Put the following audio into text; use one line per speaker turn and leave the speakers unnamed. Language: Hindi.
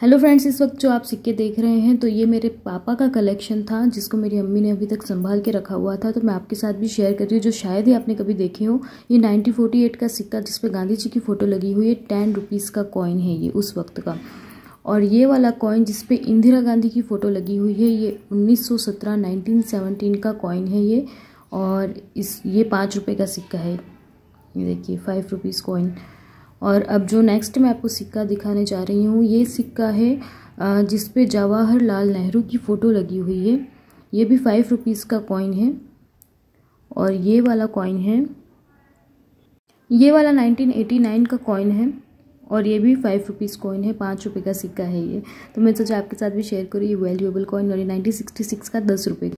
हेलो फ्रेंड्स इस वक्त जो आप सिक्के देख रहे हैं तो ये मेरे पापा का कलेक्शन था जिसको मेरी अम्मी ने अभी तक संभाल के रखा हुआ था तो मैं आपके साथ भी शेयर कर रही हूँ जो शायद ही आपने कभी देखे हो ये 1948 का सिक्का जिस पे गांधी जी की फ़ोटो लगी हुई है टेन रुपीज़ का कॉइन है ये उस वक्त का और ये वाला कॉइन जिसपे इंदिरा गांधी की फ़ोटो लगी हुई है ये उन्नीस सौ का कॉइन है ये और इस ये पाँच रुपये का सिक्का है ये देखिए फाइव रुपीज़ कॉइन और अब जो नेक्स्ट मैं आपको सिक्का दिखाने जा रही हूँ ये सिक्का है जिस पे जवाहरलाल नेहरू की फ़ोटो लगी हुई है ये भी फाइव रुपीज़ का कॉइन है और ये वाला कॉइन है ये वाला 1989 का कॉइन है और ये भी फाइव रुपीज़ कॉइन है पाँच रुपये का सिक्का है ये तो मैं सोचा आपके साथ भी शेयर करूँ ये वैल्यूएबल कॉइन और ये नाइनटीन सिक्सटी सिक्स का दस रुपये